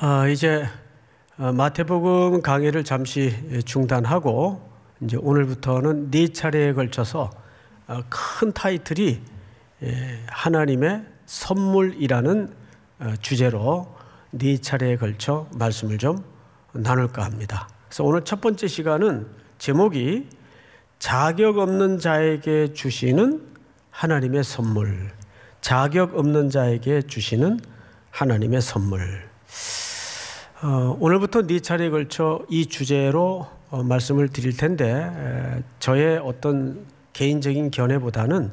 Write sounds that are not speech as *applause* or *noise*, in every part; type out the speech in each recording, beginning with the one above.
아, 이제 어, 마태복음 강의를 잠시 예, 중단하고 이제 오늘부터는 네 차례에 걸쳐서 어, 큰 타이틀이 예, 하나님의 선물이라는 어, 주제로 네 차례에 걸쳐 말씀을 좀 나눌까 합니다. 그래서 오늘 첫 번째 시간은 제목이 자격 없는 자에게 주시는 하나님의 선물. 자격 없는 자에게 주시는 하나님의 선물. 어, 오늘부터 네 차례에 걸쳐 이 주제로 어, 말씀을 드릴 텐데 에, 저의 어떤 개인적인 견해보다는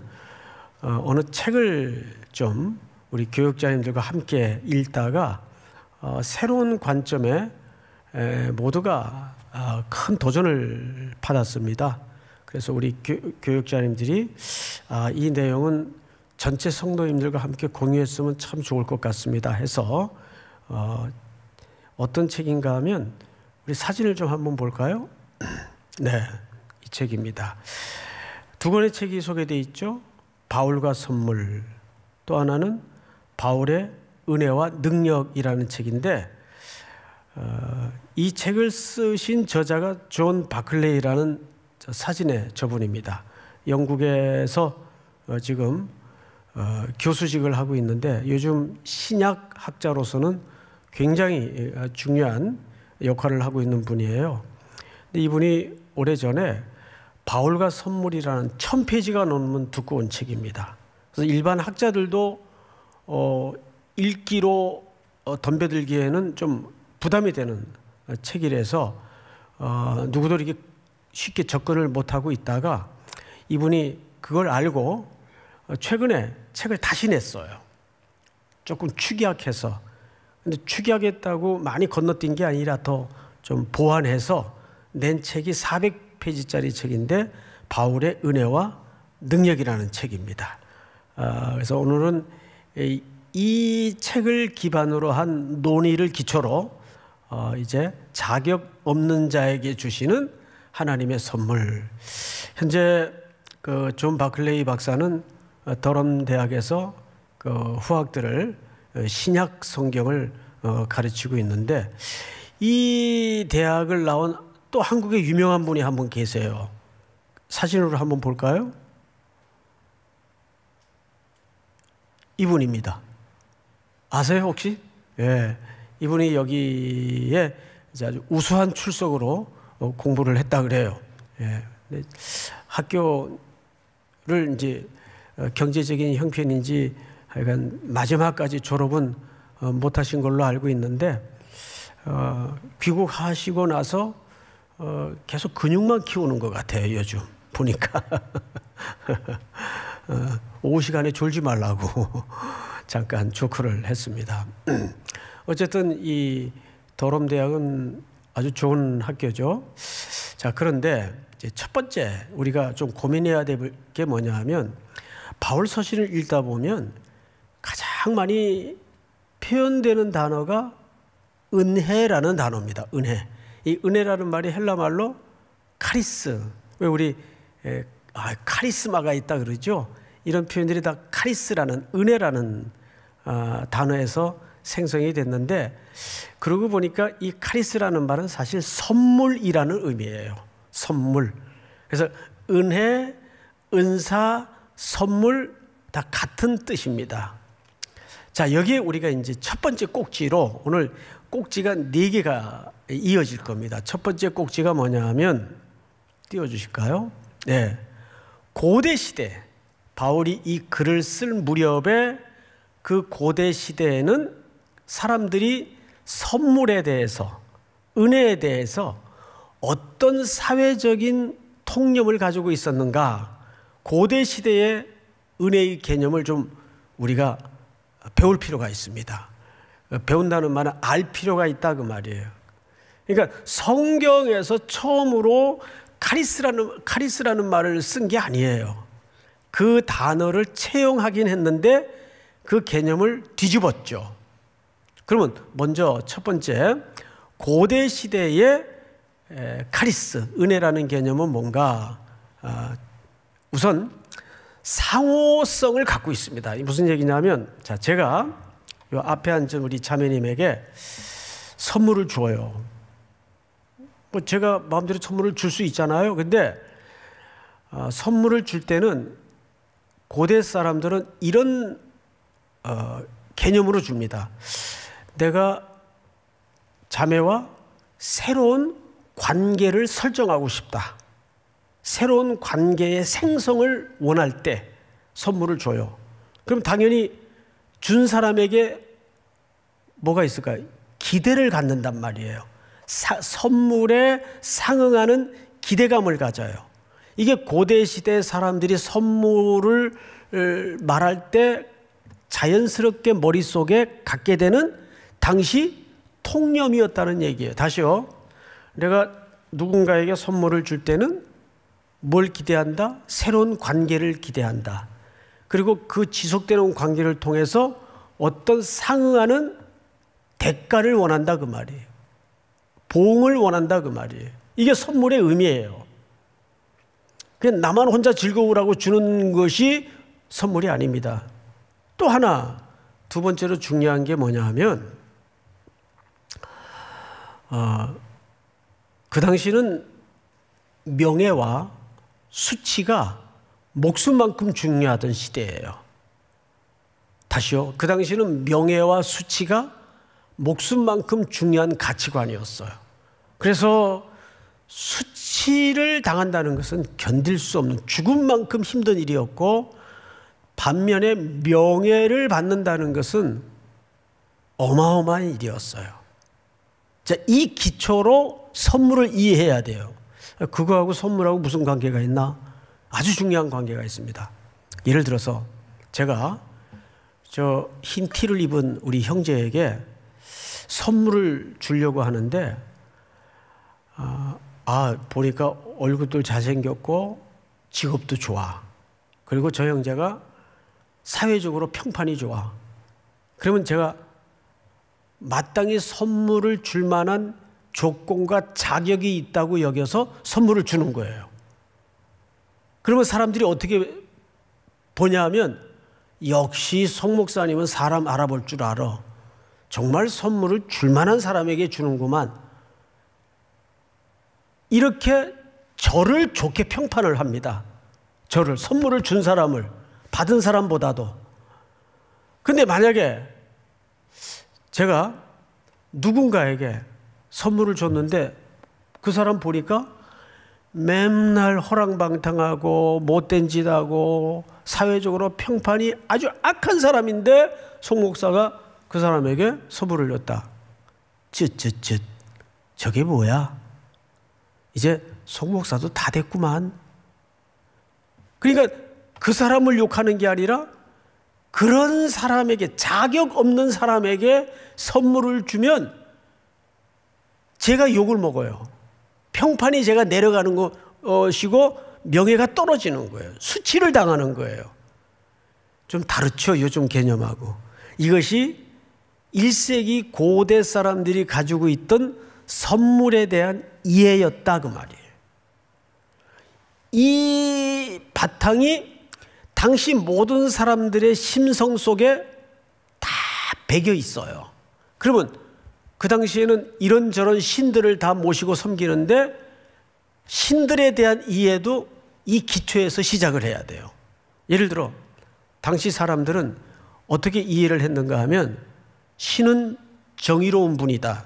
어, 어느 책을 좀 우리 교육자님들과 함께 읽다가 어, 새로운 관점에 에, 모두가 어, 큰 도전을 받았습니다. 그래서 우리 교, 교육자님들이 아, 이 내용은 전체 성도님들과 함께 공유했으면 참 좋을 것 같습니다 해서 어, 어떤 책인가 하면 우리 사진을 좀 한번 볼까요? *clears throat* 네, 이 책입니다. 두 권의 책이 소개돼 있죠. 바울과 선물. 또 하나는 바울의 은혜와 능력이라는 책인데 어, 이 책을 쓰신 저자가 존 바클레이라는 사진의 저분입니다. 영국에서 어, 지금 어, 교수직을 하고 있는데 요즘 신약 학자로서는 굉장히 예, 중요한 역할을 하고 있는 분이에요. 근데 이분이 오래전에 바울과 선물이라는 천 페이지가 넘는 두꺼운 책입니다. 그래서 일반 학자들도 어, 읽기로 어, 덤벼들기에는 좀 부담이 되는 책이라서 어, 누구도 이렇게 쉽게 접근을 못하고 있다가 이분이 그걸 알고 어, 최근에 책을 다시 냈어요. 조금 축약해서 근데 축약했다고 많이 건너뛴 게 아니라 더 좀 보완해서 낸 책이 400페이지짜리 책인데 바울의 은혜와 능력이라는 책입니다. 아, 그래서 오늘은 이, 이 책을 기반으로 한 논의를 기초로 어, 이제 자격 없는 자에게 주시는 하나님의 선물. 현재 그 존 바클레이 박사는 더럼 대학에서 그 후학들을 어, 신약 성경을 어, 가르치고 있는데 이 대학을 나온 또 한국의 유명한 분이 한 분 계세요. 사진으로 한번 볼까요? 이분입니다. 아세요 혹시? 예, 이분이 여기에 아주 우수한 출석으로 어, 공부를 했다 그래요. 예, 학교를 이제 경제적인 형편인지 하여간 마지막까지 졸업은 어, 못하신 걸로 알고 있는데 어, 귀국하시고 나서 어, 계속 근육만 키우는 것 같아요 요즘 보니까 *laughs* 어, 오후 시간에 졸지 말라고 *laughs* 잠깐 조크를 했습니다. *clears throat* 어쨌든 이더롬 대학은 아주 좋은 학교죠. 자 그런데 이제 첫 번째 우리가 좀 고민해야 될 게 뭐냐 하면 바울 서신을 읽다 보면 가장 많이 표현되는 단어가 은혜라는 단어입니다. 은혜. 이 은혜라는 말이 헬라 말로 카리스. 왜 우리 에, 아, 카리스마가 있다 그러죠? 이런 표현들이 다 카리스라는 은혜라는 어, 단어에서 생성이 됐는데 그러고 보니까 이 카리스라는 말은 사실 선물이라는 의미예요. 선물. 그래서 은혜, 은사, 선물 다 같은 뜻입니다. 자, 여기에 우리가 이제 첫 번째 꼭지로 오늘 꼭지가 네 개가 이어질 겁니다. 첫 번째 꼭지가 뭐냐면 띄워 주실까요? 네. 고대 시대 바울이 이 글을 쓸 무렵에 그 고대 시대에는 사람들이 선물에 대해서 은혜에 대해서 어떤 사회적인 통념을 가지고 있었는가? 고대 시대의 은혜의 개념을 좀 우리가 배울 필요가 있습니다. 배운다는 말은 알 필요가 있다 그 말이에요. 그러니까 성경에서 처음으로 카리스라는 카리스라는 말을 쓴 게 아니에요. 그 단어를 채용하긴 했는데 그 개념을 뒤집었죠. 그러면 먼저 첫 번째 고대 시대의 카리스 은혜라는 개념은 뭔가 아, 우선 상호성을 갖고 있습니다. 무슨 얘기냐면 자 제가 요 앞에 앉은 우리 자매님에게 선물을 주요뭐 제가 마음대로 선물을 줄 수 있잖아요. 근데 어, 선물을 줄 때는 고대 사람들은 이런 어, 개념으로 줍니다. 내가 자매와 새로운 관계를 설정하고 싶다. 새로운 관계의 생성을 원할 때 선물을 줘요. 그럼 당연히 준 사람에게 뭐가 있을까요? 기대를 갖는단 말이에요. 사, 선물에 상응하는 기대감을 가져요. 이게 고대 시대 사람들이 선물을 말할 때 자연스럽게 머릿속에 갖게 되는 당시 통념이었다는 얘기예요. 다시요. 내가 누군가에게 선물을 줄 때는 뭘 기대한다? 새로운 관계를 기대한다. 그리고 그 지속되는 관계를 통해서 어떤 상응하는 대가를 원한다 그 말이에요. 보응을 원한다 그 말이에요. 이게 선물의 의미예요. 그냥 나만 혼자 즐거우라고 주는 것이 선물이 아닙니다. 또 하나 두 번째로 중요한 게 뭐냐 하면 어, 그 당시는 명예와 수치가 목숨만큼 중요하던 시대예요. 다시요. 그 당시는 명예와 수치가 목숨만큼 중요한 가치관이었어요. 그래서 수치를 당한다는 것은 견딜 수 없는 죽음만큼 힘든 일이었고 반면에 명예를 받는다는 것은 어마어마한 일이었어요. 자, 이 기초로 선물을 이해해야 돼요. 그거하고 선물하고 무슨 관계가 있나? 아주 중요한 관계가 있습니다. 예를 들어서 제가 저 흰 티를 입은 우리 형제에게 선물을 주려고 하는데 아, 아 보니까 얼굴도 잘생겼고 직업도 좋아. 그리고 저 형제가 사회적으로 평판이 좋아. 그러면 제가 마땅히 선물을 줄 만한 조건과 자격이 있다고 여겨서 선물을 주는 거예요. 그러면 사람들이 어떻게 보냐 하면 역시 송 목사님은 사람 알아볼 줄 알아. 정말 선물을 줄 만한 사람에게 주는구만. 이렇게 저를 좋게 평판을 합니다. 저를 선물을 준 사람을 받은 사람보다도. 근데 만약에 제가 누군가에게 선물을 줬는데 그 사람 보니까 맨날 허랑방탕하고 못된 짓 하고 사회적으로 평판이 아주 악한 사람인데 송 목사가 그 사람에게 선물을 줬다. 쯧쯧쯧 저게 뭐야? 이제 송 목사도 다 됐구만. 그러니까 그 사람을 욕하는 게 아니라 그런 사람에게 자격 없는 사람에게 선물을 주면 제가 욕을 먹어요. 평판이 제가 내려가는 것이고 어, 명예가 떨어지는 거예요. 수치를 당하는 거예요. 좀 다르죠, 요즘 개념하고. 이것이 1세기 고대 사람들이 가지고 있던 선물에 대한 이해였다 그 말이에요. 이 바탕이 당시 모든 사람들의 심성 속에 다 배겨 있어요. 그러면 그 당시에는 이런저런 신들을 다 모시고 섬기는데 신들에 대한 이해도 이 기초에서 시작을 해야 돼요. 예를 들어 당시 사람들은 어떻게 이해를 했는가 하면 신은 정의로운 분이다.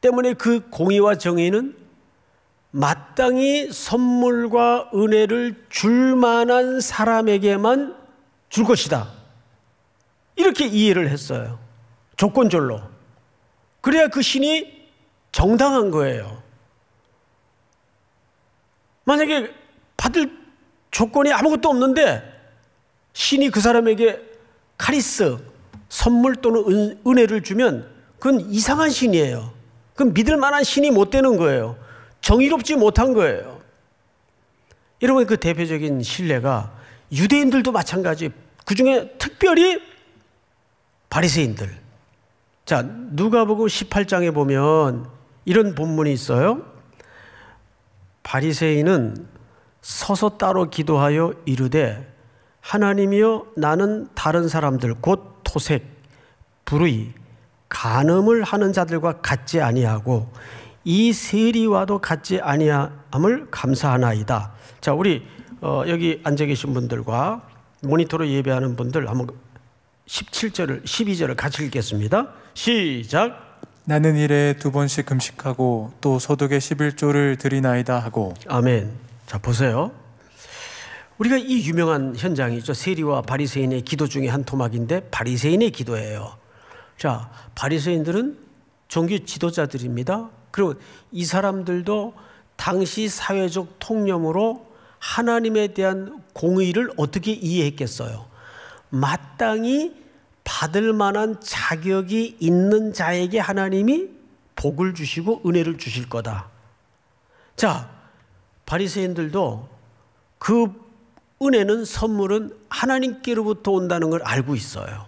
때문에 그 공의와 정의는 마땅히 선물과 은혜를 줄 만한 사람에게만 줄 것이다. 이렇게 이해를 했어요. 조건절로. 그래야 그 신이 정당한 거예요. 만약에 받을 조건이 아무것도 없는데 신이 그 사람에게 카리스, 선물 또는 은, 혜를 주면 그건 이상한 신이에요. 그건 믿을 만한 신이 못 되는 거예요. 정의롭지 못한 거예요. 여러분 그 대표적인 신뢰가 유대인들도 마찬가지. 그 중에 특별히 바리새인들. 자, 누가복음 18장에 보면 이런 본문이 있어요. 바리새인은 서서 따로 기도하여 이르되 하나님이여 나는 다른 사람들 곧 토색, 불의, 간음을 하는 자들과 같지 아니하고 이 세리와도 같지 아니함을 감사하나이다. 자, 우리 어, 여기 앉아 계신 분들과 모니터로 예배하는 분들 한번 17절을 12절을 같이 읽겠습니다. 시작. 나는 일에 두 번씩 금식하고 또 소득의 11조를 드리나이다 하고. 아멘. 자 보세요. 우리가 이 유명한 현장이죠. 세리와 바리새인의 기도 중에 한 토막인데 바리새인의 기도예요. 자, 바리새인들은 종교 지도자들입니다. 그리고 이 사람들도 당시 사회적 통념으로 하나님에 대한 공의를 어떻게 이해했겠어요? 마땅히 받을 만한 자격이 있는 자에게 하나님이 복을 주시고 은혜를 주실 거다. 자, 바리새인들도 그 은혜는 선물은 하나님께로부터 온다는 걸 알고 있어요.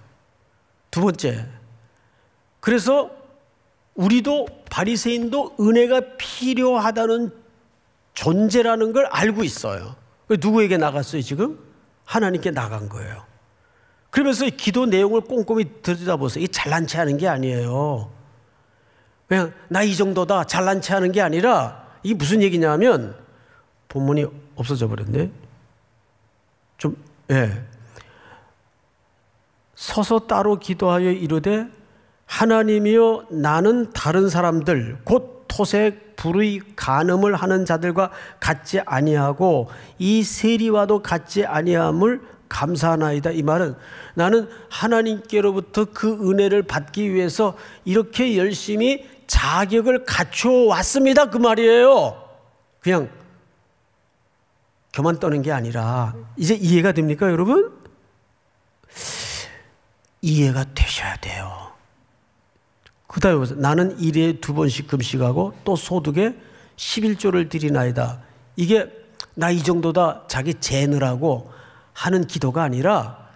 두 번째. 그래서 우리도 바리새인도 은혜가 필요하다는 존재라는 걸 알고 있어요. 누구에게 나갔어요, 지금? 하나님께 나간 거예요. 그러면서 기도 내용을 꼼꼼히 들여다보세요. 이 잘난 체 하는 게 아니에요. 그냥 나 이 정도다 잘난 체 하는 게 아니라 이게 무슨 얘기냐면 본문이 없어져 버렸네. 좀 예. 서서 따로 기도하여 이르되 하나님이여 나는 다른 사람들 곧 토색 불의 간음을 하는 자들과 같지 아니하고 이 세리와도 같지 아니함을 감사하나이다. 이 말은 나는 하나님께로부터 그 은혜를 받기 위해서 이렇게 열심히 자격을 갖춰왔습니다. 그 말이에요. 그냥 교만 떠는 게 아니라 이제 이해가 됩니까, 여러분? 이해가 되셔야 돼요. 그다음에 보세요. 나는 일에 두 번씩 금식하고 또 소득에 11조를 드리나이다. 이게 나 이 정도다 자기 재느라고 하는 기도가 아니라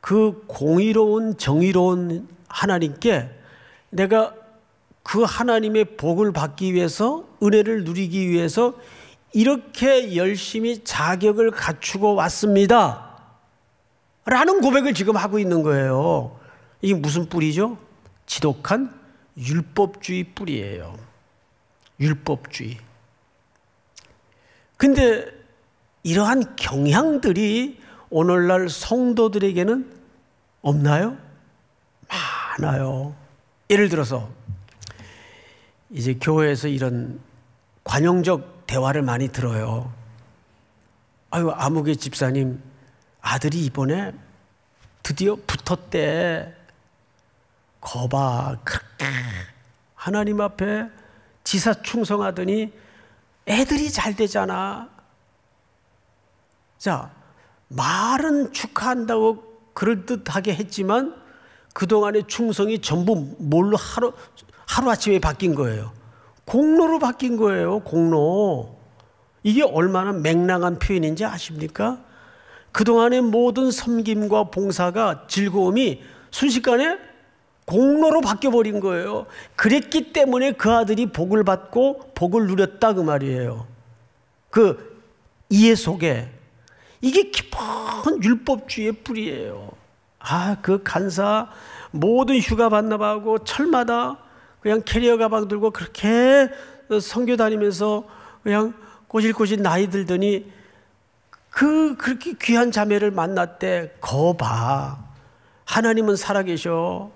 그 공의로운 정의로운 하나님께 내가 그 하나님의 복을 받기 위해서 은혜를 누리기 위해서 이렇게 열심히 자격을 갖추고 왔습니다. 라는 고백을 지금 하고 있는 거예요. 이게 무슨 뿌리죠? 지독한 율법주의 뿌리예요. 율법주의. 근데 이러한 경향들이 오늘날 성도들에게는 없나요? 많아요. 예를 들어서 이제 교회에서 이런 관용적 대화를 많이 들어요. 아유, 아무개 집사님 아들이 이번에 드디어 붙었대. 거봐. 하나님 앞에 지사 충성하더니 애들이 잘 되잖아. 자, 말은 축하한다고 그럴듯하게 했지만 그동안의 충성이 전부 뭘로 하루, 하루아침에 바뀐 거예요. 공로로 바뀐 거예요. 공로. 이게 얼마나 맹랑한 표현인지 아십니까? 그동안의 모든 섬김과 봉사가 즐거움이 순식간에 공로로 바뀌어버린 거예요. 그랬기 때문에 그 아들이 복을 받고 복을 누렸다 그 말이에요. 그 이해 속에 이게 깊은 율법주의의 뿌리예요. 아, 그 간사 모든 휴가 반납하고 철마다 그냥 캐리어 가방 들고 그렇게 성교 다니면서 그냥 꼬질꼬질 나이 들더니 그 그렇게 귀한 자매를 만났대. 거봐. 하나님은 살아계셔.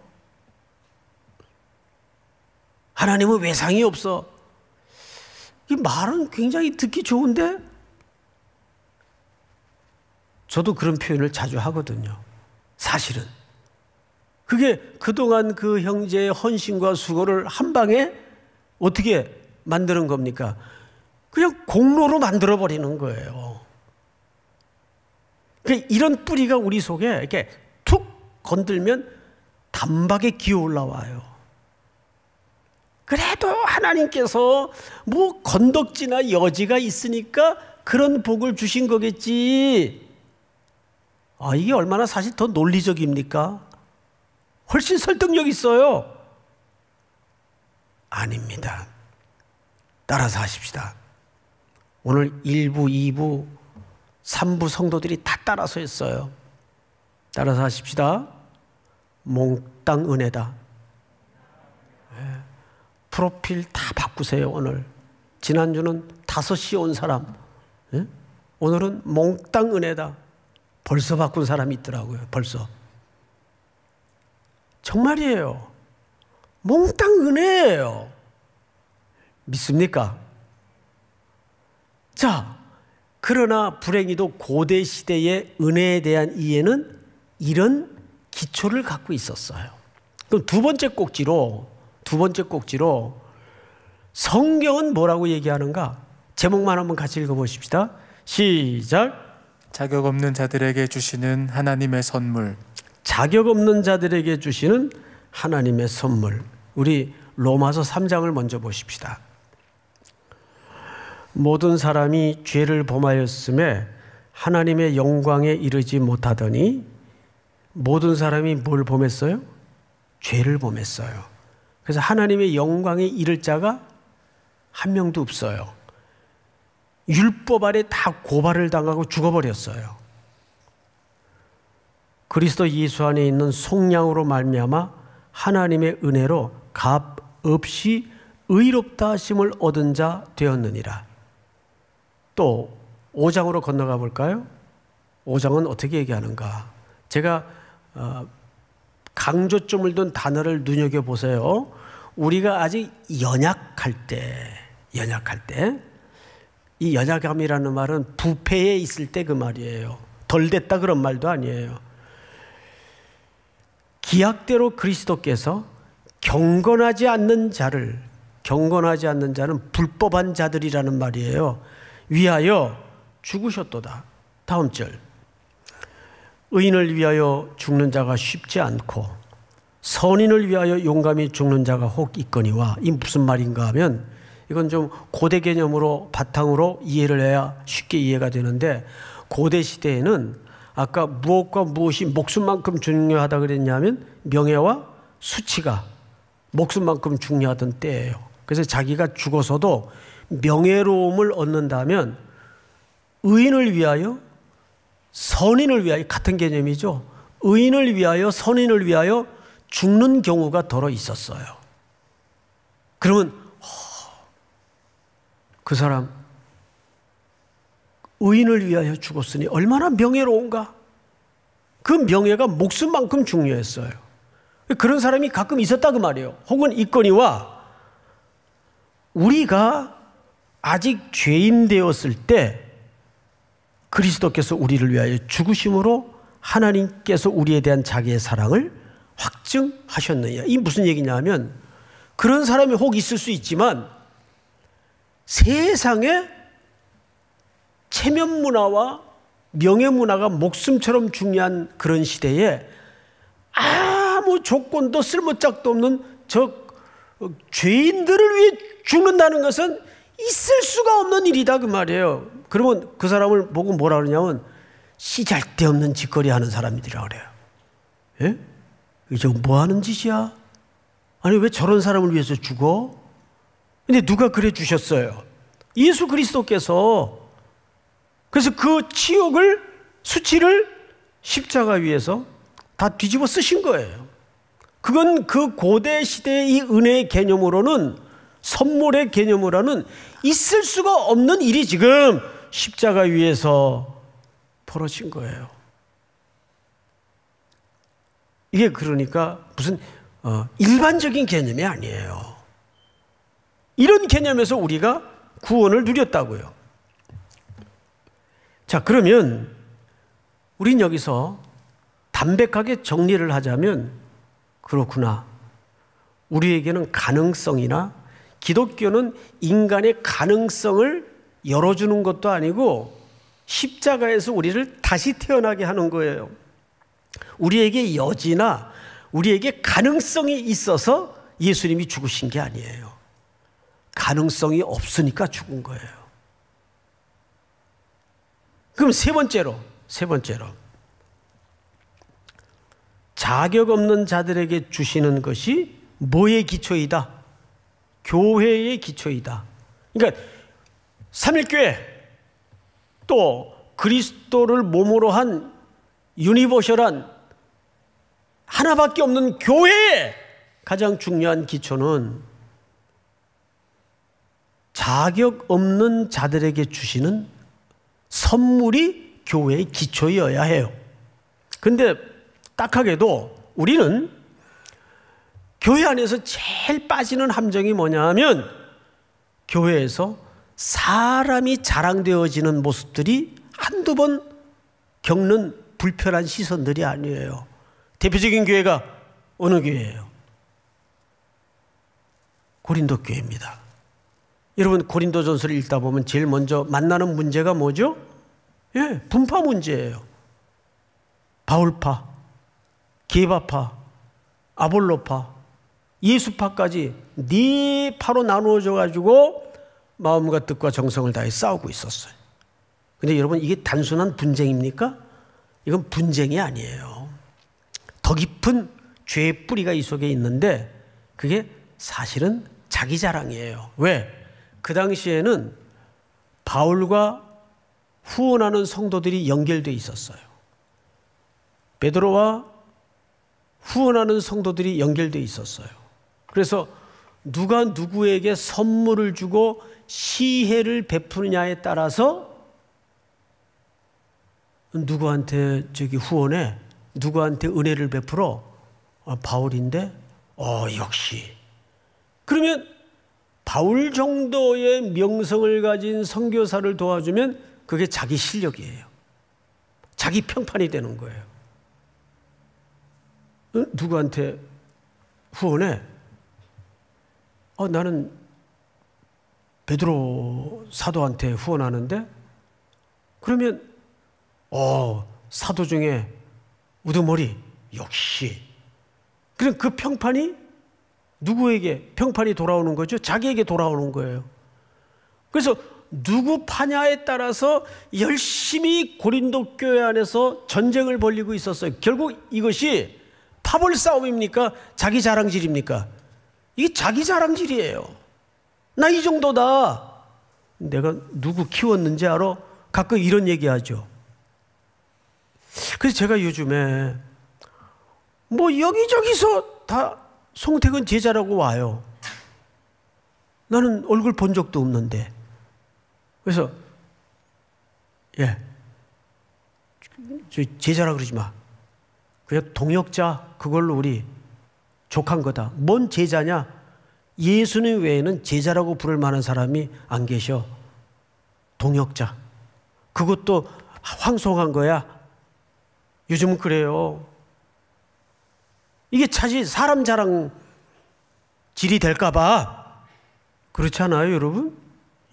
하나님은 외상이 없어. 이 말은 굉장히 듣기 좋은데 저도 그런 표현을 자주 하거든요. 사실은. 그게 그동안 그 형제의 헌신과 수고를 한 방에 어떻게 만드는 겁니까? 그냥 공로로 만들어버리는 거예요. 그러니까 이런 뿌리가 우리 속에 이렇게 툭 건들면 단박에 기어 올라와요. 그래도 하나님께서 뭐 건덕지나 여지가 있으니까 그런 복을 주신 거겠지. 아, 이게 얼마나 사실 더 논리적입니까? 훨씬 설득력 있어요. 아닙니다. 따라서 하십시다. 오늘 1부, 2부, 3부 성도들이 다 따라서 했어요. 따라서 하십시다. 몽땅 은혜다. 예. 프로필 다 바꾸세요, 오늘. 지난주는 5시 온 사람. 예? 오늘은 몽땅 은혜다. 벌써 바꾼 사람이 있더라고요. 벌써. 정말이에요. 몽땅 은혜예요. 믿습니까? 자, 그러나 불행히도 고대 시대의 은혜에 대한 이해는 이런 기초를 갖고 있었어요. 그럼 두 번째 꼭지로, 두 번째 꼭지로 성경은 뭐라고 얘기하는가? 제목만 한번 같이 읽어보십시다. 시작. 자격 없는 자들에게 주시는 하나님의 선물. 자격 없는 자들에게 주시는 하나님의 선물. 우리 로마서 3장을 먼저 보십시다. 모든 사람이 죄를 범하였음에 하나님의 영광에 이르지 못하더니 모든 사람이 뭘 범했어요? 죄를 범했어요. 그래서 하나님의 영광에 이를 자가 한 명도 없어요. 율법 아래 다 고발을 당하고 죽어버렸어요. 그리스도 예수 안에 있는 속량으로 말미암아 하나님의 은혜로 값 없이 의롭다 하심을 얻은 자 되었느니라. 또 5장으로 건너가 볼까요? 5장은 어떻게 얘기하는가? 제가 어, 강조점을 둔 단어를 눈여겨 보세요. 우리가 아직 연약할 때, 연약할 때이 연약함이라는 말은 부패에 있을 때 그 말이에요. 덜 됐다 그런 말도 아니에요. 기약대로 그리스도께서 경건하지 않는 자를 경건하지 않는 자는 불법한 자들이라는 말이에요. 위하여 죽으셨도다. 다음 절. 의인을 위하여 죽는 자가 쉽지 않고 선인을 위하여 용감히 죽는 자가 혹 있거니와 이 무슨 말인가 하면 이건 좀 고대 개념으로 바탕으로 이해를 해야 쉽게 이해가 되는데 고대 시대에는 아까 무엇과 무엇이 목숨만큼 중요하다 그랬냐면 명예와 수치가 목숨만큼 중요하던 때예요. 그래서 자기가 죽어서도 명예로움을 얻는다면 의인을 위하여 선인을 위하여 같은 개념이죠. 의인을 위하여 선인을 위하여 죽는 경우가 더러 있었어요. 그러면 그 사람 의인을 위하여 죽었으니 얼마나 명예로운가? 그 명예가 목숨만큼 중요했어요. 그런 사람이 가끔 있었다 그 말이에요. 혹은 있거니와 우리가 아직 죄인 되었을 때 그리스도께서 우리를 위하여 죽으심으로 하나님께서 우리에 대한 자기의 사랑을 확증하셨느냐. 이 무슨 얘기냐 하면 그런 사람이 혹 있을 수 있지만 세상에 체면 문화와 명예 문화가 목숨처럼 중요한 그런 시대에 아무 조건도 쓸모짝도 없는 저 죄인들을 위해 죽는다는 것은 있을 수가 없는 일이다 그 말이에요. 그러면 그 사람을 보고 뭐라 그러냐면 시잘데없는 짓거리 하는 사람이더라 그래요. 예? 이제 뭐 하는 짓이야? 아니 왜 저런 사람을 위해서 죽어? 근데 누가 그래 주셨어요? 예수 그리스도께서 그래서 그 치욕을 수치를 십자가 위에서 다 뒤집어 쓰신 거예요. 그건 그 고대 시대의 이 은혜의 개념으로는 선물의 개념으로는 있을 수가 없는 일이 지금 십자가 위에서 벌어진 거예요. 이게 그러니까 무슨 어, 일반적인 개념이 아니에요. 이런 개념에서 우리가 구원을 누렸다고요. 자, 그러면 우린 여기서 담백하게 정리를 하자면 그렇구나. 우리에게는 가능성이나 기독교는 인간의 가능성을 열어주는 것도 아니고 십자가에서 우리를 다시 태어나게 하는 거예요. 우리에게 여지나 우리에게 가능성이 있어서 예수님이 죽으신 게 아니에요. 가능성이 없으니까 죽은 거예요. 그럼 세 번째로, 세 번째로. 자격 없는 자들에게 주시는 것이 뭐의 기초이다? 교회의 기초이다. 그러니까 삼일교회 또 그리스도를 몸으로 한 유니버셜한 하나밖에 없는 교회의 가장 중요한 기초는 자격 없는 자들에게 주시는 선물이 교회의 기초이어야 해요. 근데 딱하게도 우리는 교회 안에서 제일 빠지는 함정이 뭐냐면 교회에서 사람이 자랑되어지는 모습들이 한두 번 겪는 불편한 시선들이 아니에요. 대표적인 교회가 어느 교회예요? 고린도 교회입니다. 여러분 고린도전서를 읽다 보면 제일 먼저 만나는 문제가 뭐죠? 예, 분파 문제예요. 바울파, 게바파, 아볼로파, 예수파까지 네 파로 나누어져 가지고 마음과 뜻과 정성을 다해 싸우고 있었어요. 근데 여러분 이게 단순한 분쟁입니까? 이건 분쟁이 아니에요. 더 깊은 죄의 뿌리가 이 속에 있는데 그게 사실은 자기 자랑이에요. 왜? 그 당시에는 바울과 후원하는 성도들이 연결돼 있었어요. 베드로와 후원하는 성도들이 연결돼 있었어요. 그래서 누가 누구에게 선물을 주고 시혜를 베푸느냐에 따라서 누구한테 저기 후원해 누구한테 은혜를 베풀어 아, 바울인데 어 역시 그러면 바울 정도의 명성을 가진 선교사를 도와주면 그게 자기 실력이에요. 자기 평판이 되는 거예요. 어? 누구한테 후원해? 어, 나는 베드로 사도한테 후원하는데 그러면 어, 사도 중에 우두머리 역시 그럼 그 평판이 누구에게 평판이 돌아오는 거죠? 자기에게 돌아오는 거예요. 그래서 누구 파냐에 따라서 열심히 고린도 교회 안에서 전쟁을 벌리고 있었어요. 결국 이것이 파벌 싸움입니까? 자기 자랑질입니까? 이게 자기 자랑질이에요. 나 이 정도다. 내가 누구 키웠는지 알아? 가끔 이런 얘기하죠. 그래서 제가 요즘에 뭐 여기저기서 다 송태근 제자라고 와요. 나는 얼굴 본 적도 없는데. 그래서, 예. 제자라 그러지 마. 그냥 동역자, 그걸로 우리 족한 거다. 뭔 제자냐? 예수님 외에는 제자라고 부를 만한 사람이 안 계셔. 동역자. 그것도 황송한 거야. 요즘은 그래요. 이게 사실 사람 자랑 질이 될까봐 그렇잖아요 여러분?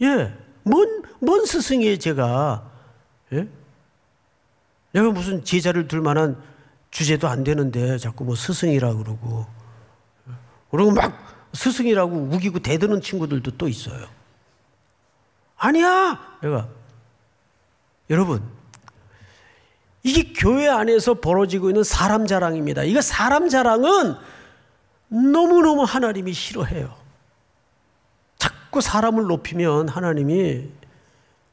예, 뭔, 뭔 스승이에요, 제가. 예? 내가 무슨 제자를 둘 만한 주제도 안 되는데 자꾸 뭐 스승이라 그러고 그러고 막 스승이라고 우기고 대드는 친구들도 또 있어요. 아니야! 내가 여러분 이게 교회 안에서 벌어지고 있는 사람 자랑입니다. 이거 사람 자랑은 너무너무 하나님이 싫어해요. 자꾸 사람을 높이면 하나님이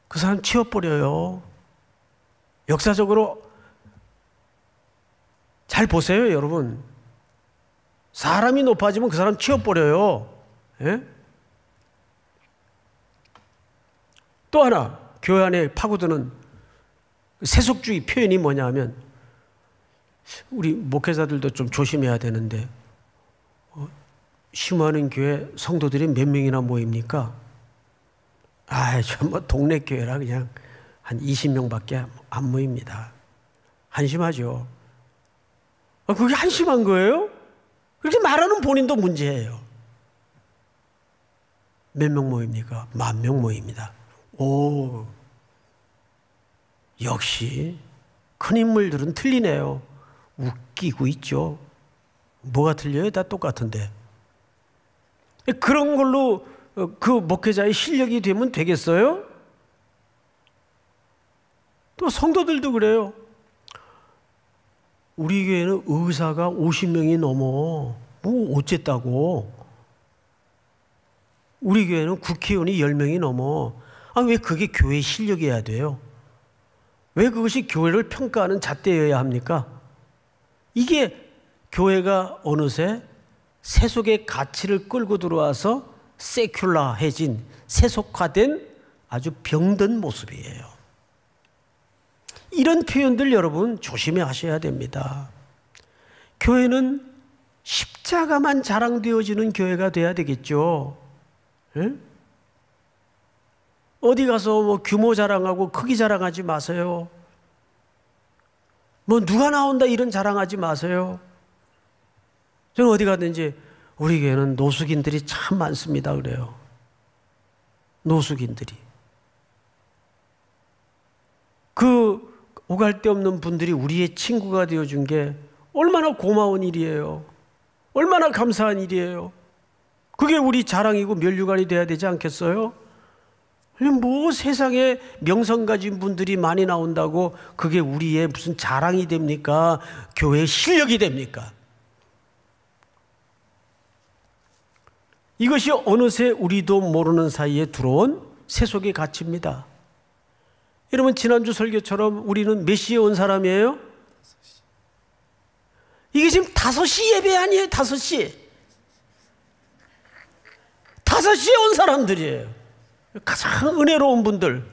그 사람 치워버려요. 역사적으로 잘 보세요, 여러분. 사람이 높아지면 그 사람 치워버려요. 예? 또 하나, 교회 안에 파고드는 세속주의 표현이 뭐냐 하면 우리 목회자들도 좀 조심해야 되는데 어, 심하는 교회 성도들이 몇 명이나 모입니까? 아, 참뭐 동네 교회라 그냥 한 20명밖에 안 모입니다. 한심하죠. 아, 그게 한심한 거예요? 그렇게 말하는 본인도 문제예요. 몇 명 모입니까? 만 명 모입니다. 오, 역시 큰 인물들은 틀리네요. 웃기고 있죠. 뭐가 틀려요? 다 똑같은데. 그런 걸로 어, 그 목회자의 실력이 되면 되겠어요? 또 성도들도 그래요. 우리 교회는 의사가 50명이 넘어. 뭐 어쨌다고. 우리 교회는 국회의원이 10명이 넘어. 아, 왜 그게 교회 실력이어야 돼요? 왜 그것이 교회를 평가하는 잣대여야 합니까? 이게 교회가 어느새 세속의 가치를 끌고 들어와서 세큘라해진 세속화된 아주 병든 모습이에요. 이런 표현들 여러분 조심해 하셔야 됩니다. 교회는 십자가만 자랑되어지는 교회가 돼야 되겠죠. 응? 어디 가서 뭐 규모 자랑하고 크기 자랑하지 마세요. 뭐 누가 나온다 이런 자랑하지 마세요. 저는 어디 갔는지 우리 교회는 노숙인들이 참 많습니다 그래요. 노숙인들이. 그 오갈 데 없는 분들이 우리의 친구가 되어준 게 얼마나 고마운 일이에요. 얼마나 감사한 일이에요. 그게 우리 자랑이고 면류관이 돼야 되지 않겠어요? 뭐 세상에 명성 가진 분들이 많이 나온다고 그게 우리의 무슨 자랑이 됩니까? 교회 의 실력이 됩니까? 이것이 어느새 우리도 모르는 사이에 들어온 세속의 가치입니다. 여러분 지난주 설교처럼 우리는 몇 시에 온 사람이에요? 이게 지금 5시 예배 아니에요? 5시. 5시에 온 사람들이에요. 가장 은혜로운 분들.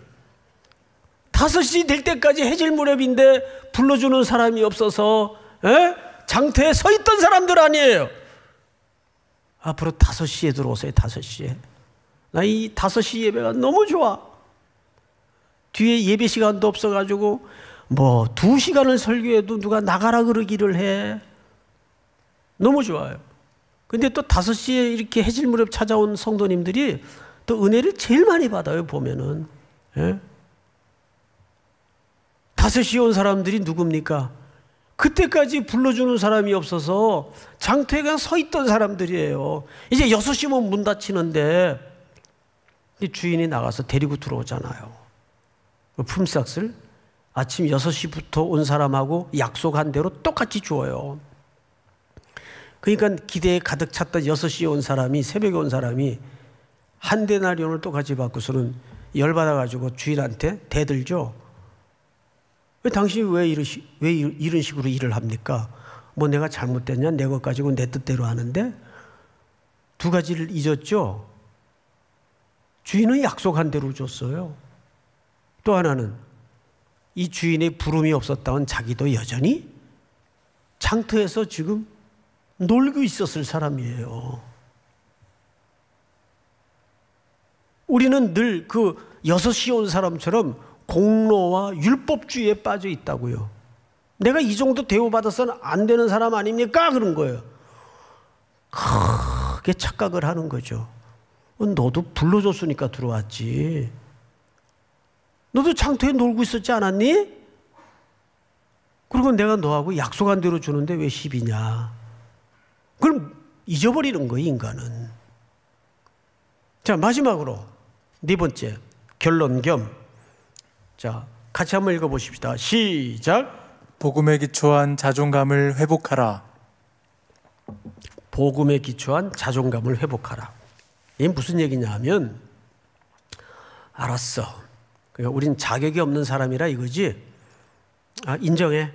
5시될 때까지 해질 무렵인데 불러주는 사람이 없어서 에? 장터에 서 있던 사람들 아니에요. 앞으로 5 시에 들어오세요. 5 시에. 나이다시 예배가 너무 좋아. 뒤에 예배 시간도 없어가지고 뭐2 시간을 설교해도 누가 나가라 그러기를 해. 너무 좋아요. 근데 또5 시에 이렇게 해질 무렵 찾아온 성도님들이 또 은혜를 제일 많이 받아요, 보면은. 예? 다섯시 온 사람들이 누굽니까? 그때까지 불러주는 사람이 없어서 장터에 서 있던 사람들이에요. 이제 여섯 시면 문 닫히는데 주인이 나가서 데리고 들어오잖아요. 그 품삯을 아침 6시부터 온 사람하고 약속한 대로 똑같이 주어요. 그러니까 기대에 가득 찼던 6시에 온 사람이 새벽에 온 사람이 한대나리온을 똑같이 받고서는 열받아가지고 주인한테 대들죠. 왜 당신이 왜 이런, 시, 왜 이런 식으로 일을 합니까? 뭐 내가 잘못됐냐? 내 것 가지고 내 뜻대로 하는데 두 가지를 잊었죠. 주인은 약속한 대로 줬어요. 또 하나는 이 주인의 부름이 없었다면 자기도 여전히 장터에서 지금 놀고 있었을 사람이에요. 우리는 늘 그 여섯 시 온 사람처럼 공로와 율법주의에 빠져 있다고요. 내가 이 정도 대우받아서는 안 되는 사람 아닙니까? 그런 거예요. 크게 착각을 하는 거죠. 어, 너도 불러줬으니까 들어왔지. 너도 장터에 놀고 있었지 않았니? 그리고 내가 너하고 약속한 대로 주는데 왜 시비냐? 그럼 잊어버리는 거예요, 인간은. 자, 마지막으로 네 번째 결론 겸 자, 같이 한번 읽어 보십시다. 시작. 복음에 기초한 자존감을 회복하라. 복음에 기초한 자존감을 회복하라. 이 무슨 얘기냐 하면 알았어. 그러니까 우린 자격이 없는 사람이라 이거지. 아, 인정해.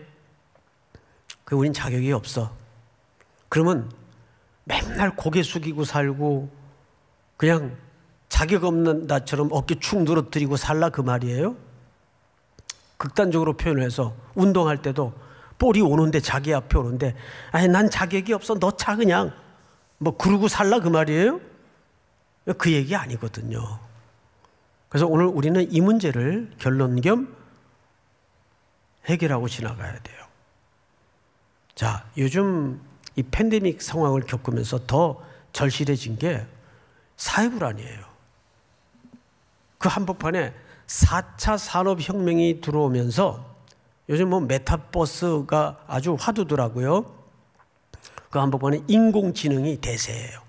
그 우린 자격이 없어. 그러면 맨날 고개 숙이고 살고 그냥 자격 없는 나처럼 어깨 축 늘어뜨리고 살라 그 말이에요. 극단적으로 표현해서 운동할 때도 볼이 오는데 자기 앞에 오는데 아니 난 자격이 없어 너 차 그냥 뭐 그러고 살라 그 말이에요. 그 얘기 아니거든요. 그래서 오늘 우리는 이 문제를 결론 겸 해결하고 지나가야 돼요. 자, 요즘 이 팬데믹 상황을 겪으면서 더 절실해진 게 사회 불안이에요. 그 한복판에 4차 산업혁명이 들어오면서 요즘 뭐 메타버스가 아주 화두더라고요. 그 한복판에 인공지능이 대세예요.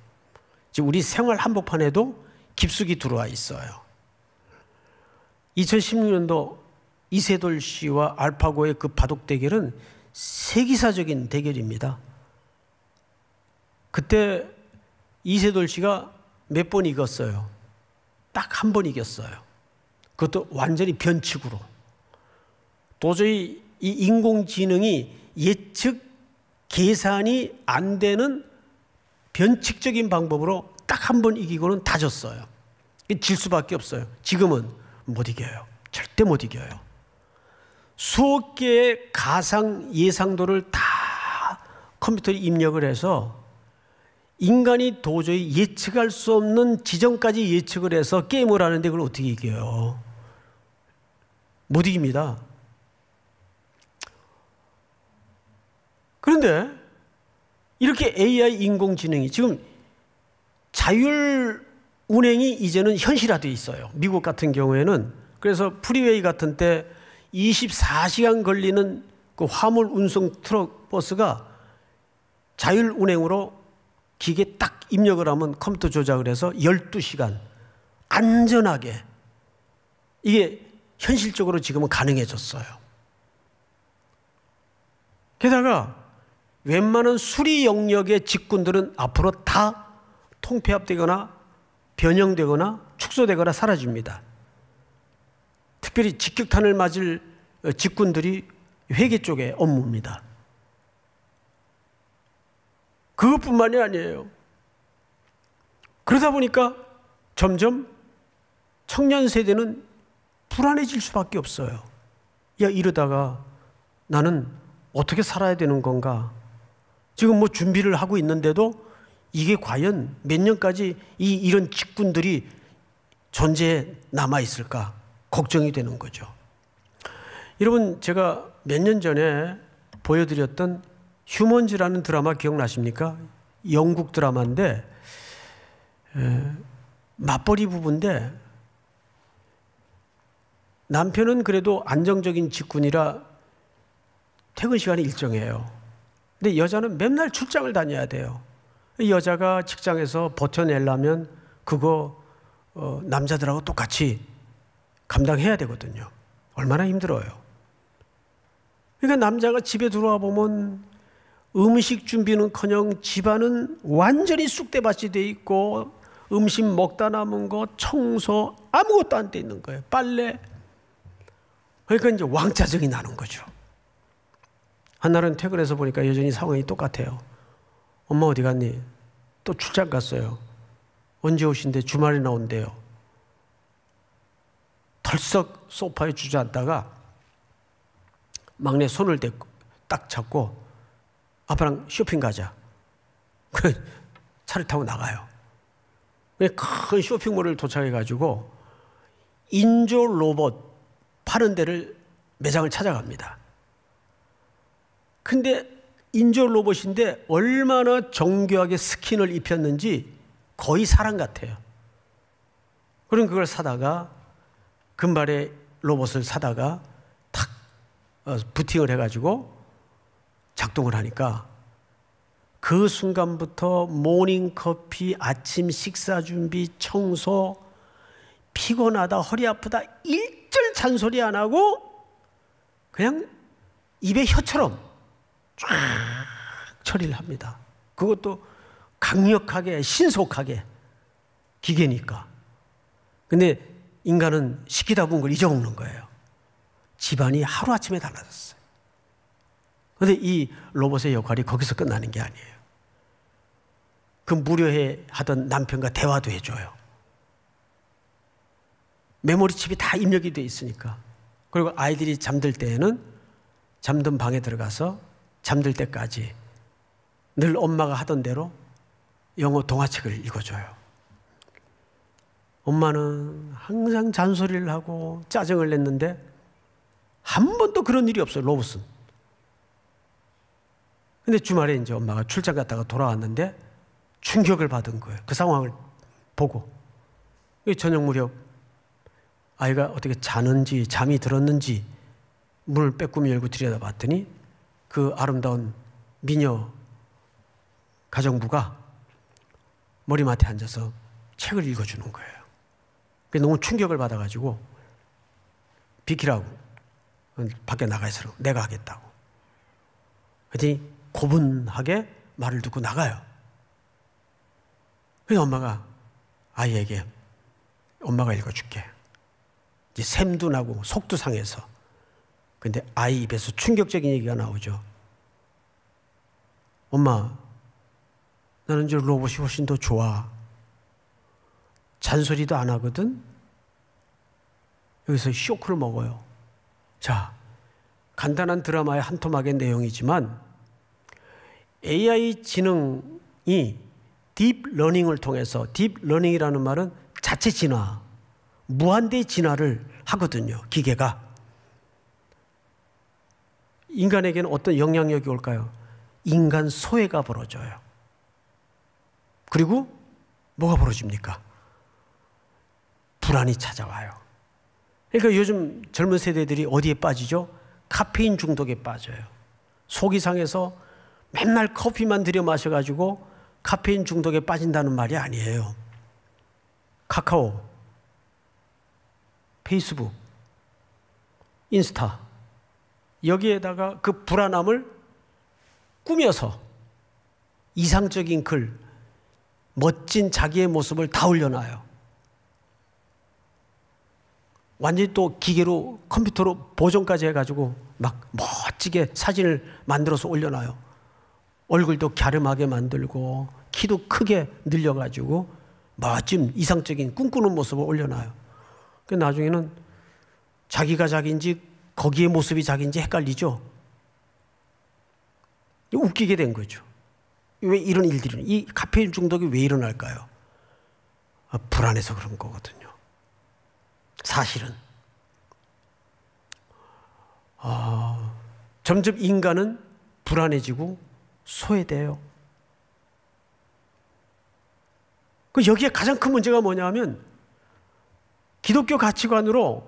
지금 우리 생활 한복판에도 깊숙이 들어와 있어요. 2016년도 이세돌 씨와 알파고의 그 바둑 대결은 세기사적인 대결입니다. 그때 이세돌 씨가 몇 번 이겼어요. 딱한번 이겼어요. 그것도 완전히 변칙으로. 도저히 이 인공지능이 예측 계산이 안 되는 변칙적인 방법으로 딱 한 번 이기고는 다 졌어요. 질 수밖에 없어요. 지금은 못 이겨요. 절대 못 이겨요. 수억 개의 가상 예상도를 다 컴퓨터에 입력을 해서 인간이 도저히 예측할 수 없는 지점까지 예측을 해서 게임을 하는데 그걸 어떻게 이겨요? 못 이깁니다. 그런데 이렇게 AI 인공지능이 지금 자율 운행이 이제는 현실화돼 있어요. 미국 같은 경우에는 그래서 프리웨이 같은 때 24시간 걸리는 그 화물 운송 트럭 버스가 자율 운행으로 기계 딱 입력을 하면 컴퓨터 조작을 해서 12시간 안전하게 이게 현실적으로 지금은 가능해졌어요. 게다가 웬만한 수리 영역의 직군들은 앞으로 다 통폐합되거나 변형되거나 축소되거나 사라집니다. 특별히 직격탄을 맞을 직군들이 회계 쪽의 업무입니다. 그것뿐만이 아니에요. 그러다 보니까 점점 청년 세대는 불안해질 수밖에 없어요. 야, 이러다가 나는 어떻게 살아야 되는 건가? 지금 뭐 준비를 하고 있는데도 이게 과연 몇 년까지 이 이런 직군들이 존재에 남아 있을까 걱정이 되는 거죠. 여러분 제가 몇 년 전에 보여드렸던 휴먼즈라는 드라마 기억나십니까? 영국 드라마인데 에, 맞벌이 부부인데 남편은 그래도 안정적인 직군이라 퇴근 시간이 일정해요. 근데 여자는 맨날 출장을 다녀야 돼요. 여자가 직장에서 버텨내려면 그거 어, 남자들하고 똑같이 감당해야 되거든요. 얼마나 힘들어요. 그러니까 남자가 집에 들어와 보면 음식 준비는커녕 집안은 완전히 쑥대밭이 돼 있고 음식 먹다 남은 거 청소 아무것도 안 돼 있는 거예요. 빨래. 그러니까 이제 왕자증이 나는 거죠. 한날은 퇴근해서 보니까 여전히 상황이 똑같아요. 엄마 어디 갔니? 또 출장 갔어요. 언제 오신데 주말에 나온대요. 털썩 소파에 주저앉다가 막내 손을 딱 잡고 아빠랑 쇼핑 가자. 그 차를 타고 나가요. 큰 쇼핑몰을 도착해가지고 인조 로봇 파는 데를 매장을 찾아갑니다. 근데 인조 로봇인데 얼마나 정교하게 스킨을 입혔는지 거의 사람 같아요. 그럼 그걸 사다가 금발의 로봇을 사다가 탁 어, 부팅을 해가지고 작동을 하니까 그 순간부터 모닝 커피, 아침 식사 준비, 청소, 피곤하다, 허리 아프다, 일절 잔소리 안 하고 그냥 입에 혀처럼 쫙 처리를 합니다. 그것도 강력하게, 신속하게 기계니까. 근데 인간은 시키다 보면 걸 잊어먹는 거예요. 집안이 하루아침에 달라졌어요. 그런데이 로봇의 역할이 거기서 끝나는 게 아니에요. 그 무료해 하던 남편과 대화도 해줘요. 메모리 칩이 다 입력이 돼 있으니까. 그리고 아이들이 잠들 때에는 잠든 방에 들어가서 잠들 때까지 늘 엄마가 하던 대로 영어 동화책을 읽어줘요. 엄마는 항상 잔소리를 하고 짜증을 냈는데 한 번도 그런 일이 없어요, 로봇은. 근데 주말에 이제 엄마가 출장 갔다가 돌아왔는데 충격을 받은 거예요. 그 상황을 보고. 저녁 무렵 아이가 어떻게 자는지 잠이 들었는지 문을 빼꼼히 열고 들여다봤더니 그 아름다운 미녀 가정부가 머리맡에 앉아서 책을 읽어주는 거예요. 너무 충격을 받아가지고 비키라고 밖에 나가 있으라고 내가 하겠다고. 그랬더니 고분하게 말을 듣고 나가요. 그래서 엄마가 아이에게 엄마가 읽어줄게. 이제 샘도 나고 뭐 속도 상해서. 근데 아이 입에서 충격적인 얘기가 나오죠. 엄마, 나는 이제 로봇이 훨씬 더 좋아. 잔소리도 안 하거든. 여기서 쇼크를 먹어요. 자, 간단한 드라마의 한 토막의 내용이지만 AI 지능이 딥러닝을 통해서 딥러닝이라는 말은 자체 진화, 무한대 진화를 하거든요. 기계가. 인간에게는 어떤 영향력이 올까요? 인간 소외가 벌어져요. 그리고 뭐가 벌어집니까? 불안이 찾아와요. 그러니까 요즘 젊은 세대들이 어디에 빠지죠? 카페인 중독에 빠져요. 속이 상해서 맨날 커피만 들여 마셔가지고 카페인 중독에 빠진다는 말이 아니에요. 카카오, 페이스북, 인스타, 여기에다가 그 불안함을 꾸며서 이상적인 글, 멋진 자기의 모습을 다 올려놔요. 완전히 또 기계로 컴퓨터로 보정까지 해가지고 막 멋지게 사진을 만들어서 올려놔요. 얼굴도 갸름하게 만들고 키도 크게 늘려가지고 마침 이상적인 꿈꾸는 모습을 올려놔요. 그 나중에는 자기가 자기인지 거기의 모습이 자기인지 헷갈리죠. 웃기게 된 거죠. 왜 이런 일들이 이 카페인 중독이 왜 일어날까요? 아, 불안해서 그런 거거든요. 사실은 아, 점점 인간은 불안해지고 소외돼요. 그 여기에 가장 큰 문제가 뭐냐면 기독교 가치관으로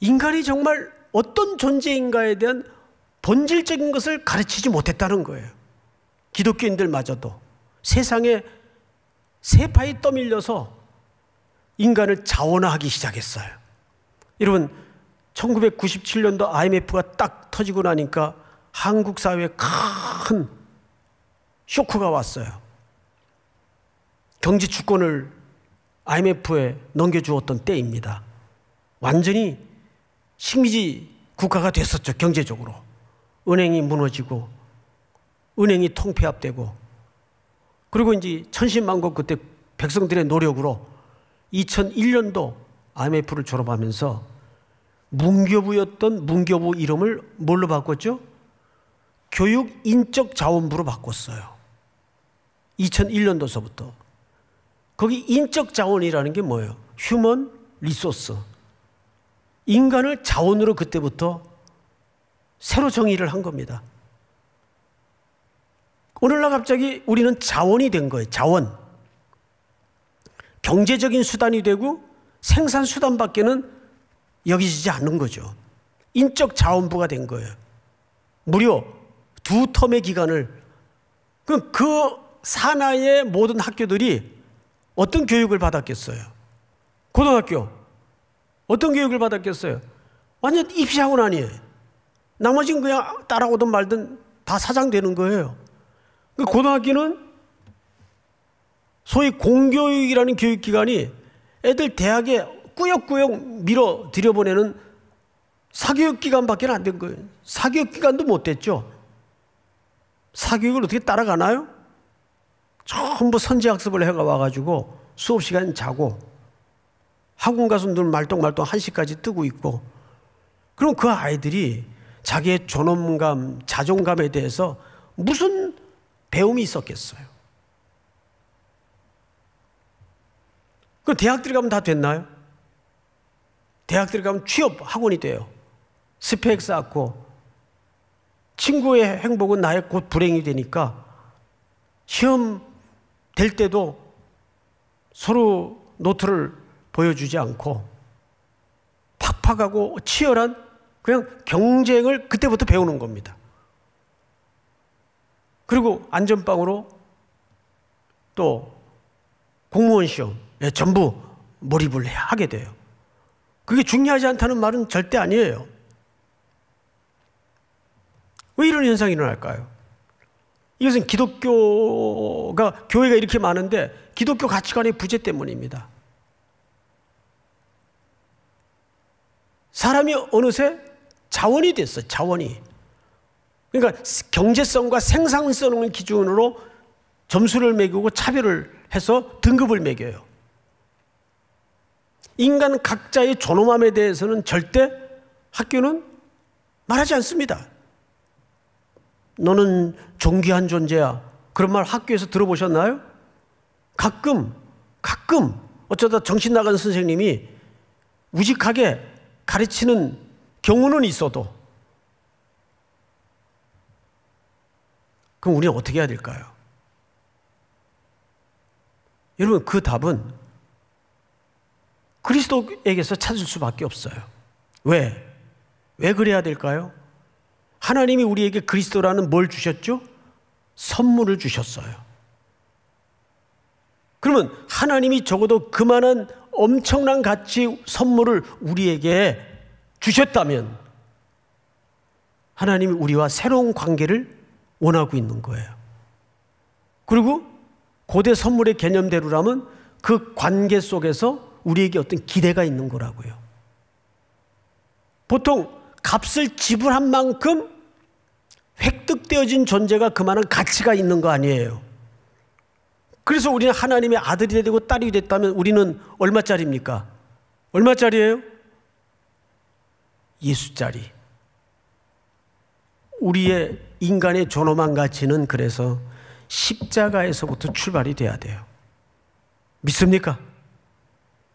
인간이 정말 어떤 존재인가에 대한 본질적인 것을 가르치지 못했다는 거예요. 기독교인들마저도 세상에 세파에 떠밀려서 인간을 자원화하기 시작했어요. 여러분, 1997년도 IMF가 딱 터지고 나니까 한국 사회에 큰 쇼크가 왔어요. 경제 주권을 IMF에 넘겨주었던 때입니다. 완전히 식미지 국가가 됐었죠, 경제적으로. 은행이 무너지고, 은행이 통폐합되고, 그리고 이제 천신만고 그때 백성들의 노력으로 2001년도 IMF를 졸업하면서 문교부였던 문교부 이름을 뭘로 바꿨죠? 교육 인적 자원부로 바꿨어요. 2001년도서부터. 거기 인적 자원이라는 게 뭐예요? 휴먼 리소스. 인간을 자원으로 그때부터 새로 정의를 한 겁니다. 오늘날 갑자기 우리는 자원이 된 거예요. 자원. 경제적인 수단이 되고 생산 수단밖에는 여기지지 않는 거죠. 인적 자원부가 된 거예요. 무려 두 텀의 기간을 그럼 그 산하의 모든 학교들이 어떤 교육을 받았겠어요? 고등학교 어떤 교육을 받았겠어요? 완전 입시학원 아니에요. 나머지는 그냥 따라오든 말든 다 사장되는 거예요. 그 고등학교는 소위 공교육이라는 교육기관이 애들 대학에 꾸역꾸역 밀어 들여보내는 사교육기관밖에 안 된 거예요. 사교육기관도 못 됐죠. 사교육을 어떻게 따라가나요? 전부 선지학습을 해가 와가지고 수업시간 자고 학원 가서 눈 말똥말똥 1시까지 뜨고 있고 그럼 그 아이들이 자기의 존엄감, 자존감에 대해서 무슨 배움이 있었겠어요? 그 대학 들가면다 됐나요? 대학 들가면 취업 학원이 돼요. 스펙 쌓고 친구의 행복은 나의 곧 불행이 되니까 시험 될 때도 서로 노트를 보여주지 않고 팍팍하고 치열한 그냥 경쟁을 그때부터 배우는 겁니다. 그리고 안전빵으로 또 공무원 시험에 전부 몰입을 하게 돼요. 그게 중요하지 않다는 말은 절대 아니에요. 왜 이런 현상이 일어날까요? 이것은 기독교가 교회가 이렇게 많은데 기독교 가치관의 부재 때문입니다. 사람이 어느새 자원이 됐어요. 자원이. 그러니까 경제성과 생산성을 기준으로 점수를 매기고 차별을 해서 등급을 매겨요. 인간 각자의 존엄함에 대해서는 절대 학교는 말하지 않습니다. 너는 존귀한 존재야. 그런 말 학교에서 들어보셨나요? 가끔, 가끔 어쩌다 정신 나간 선생님이 우직하게 가르치는 경우는 있어도 그럼 우리는 어떻게 해야 될까요? 여러분 그 답은 그리스도에게서 찾을 수밖에 없어요. 왜? 왜 그래야 될까요? 하나님이 우리에게 그리스도라는 뭘 주셨죠? 선물을 주셨어요. 그러면 하나님이 적어도 그만한 엄청난 가치 선물을 우리에게 주셨다면 하나님이 우리와 새로운 관계를 원하고 있는 거예요. 그리고 고대 선물의 개념대로라면 그 관계 속에서 우리에게 어떤 기대가 있는 거라고요. 보통 값을 지불한 만큼 획득되어진 존재가 그만한 가치가 있는 거 아니에요. 그래서 우리는 하나님의 아들이 되고 딸이 됐다면 우리는 얼마짜리입니까? 얼마짜리예요? 예수짜리. 우리의 인간의 존엄한 가치는 그래서 십자가에서부터 출발이 돼야 돼요. 믿습니까?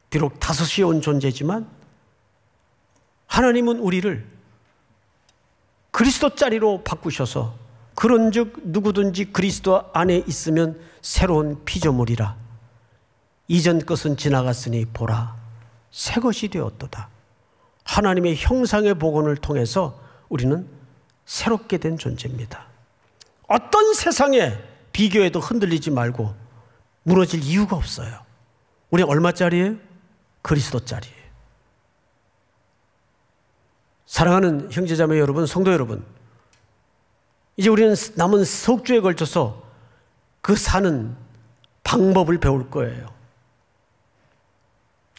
비록 다섯이 온 존재지만 하나님은 우리를 그리스도 자리로 바꾸셔서 그런즉 누구든지 그리스도 안에 있으면 새로운 피조물이라 이전 것은 지나갔으니 보라 새 것이 되었도다. 하나님의 형상의 복원을 통해서 우리는 새롭게 된 존재입니다. 어떤 세상에 비교해도 흔들리지 말고 무너질 이유가 없어요. 우리 얼마짜리예요? 그리스도짜리. 사랑하는 형제자매 여러분, 성도 여러분, 이제 우리는 남은 석주에 걸쳐서 그 사는 방법을 배울 거예요.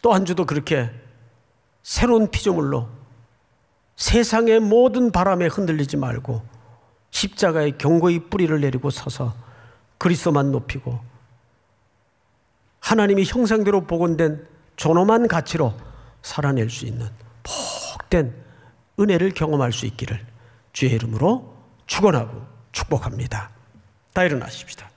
또 한 주도 그렇게 새로운 피조물로 세상의 모든 바람에 흔들리지 말고 십자가의 경고의 뿌리를 내리고 서서 그리스도만 높이고 하나님이 형상대로 복원된 존엄한 가치로 살아낼 수 있는 복된 은혜를 경험할 수 있기를 주의 이름으로 축원하고 축복합니다. 다 일어나십시다.